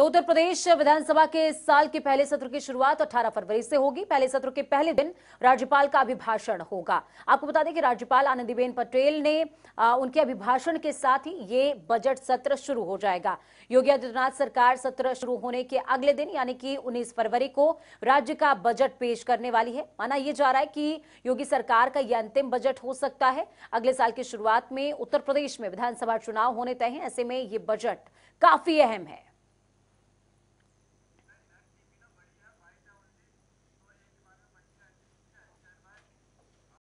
तो उत्तर प्रदेश विधानसभा के साल के पहले सत्र की शुरुआत 18 फरवरी से होगी पहले सत्र के पहले दिन राज्यपाल का अभिभाषण होगा आपको बता दें कि राज्यपाल आनंदीबेन पटेल ने आ, उनके अभिभाषण के साथ ही ये बजट सत्र शुरू हो जाएगा योगी आदित्यनाथ सरकार सत्र शुरू होने के अगले दिन यानी कि उन्नीस फरवरी को राज्य का बजट पेश करने वाली है माना यह जा रहा है कि योगी सरकार का यह अंतिम बजट हो सकता है अगले साल की शुरुआत में उत्तर प्रदेश में विधानसभा चुनाव होने तय है ऐसे में ये बजट काफी अहम है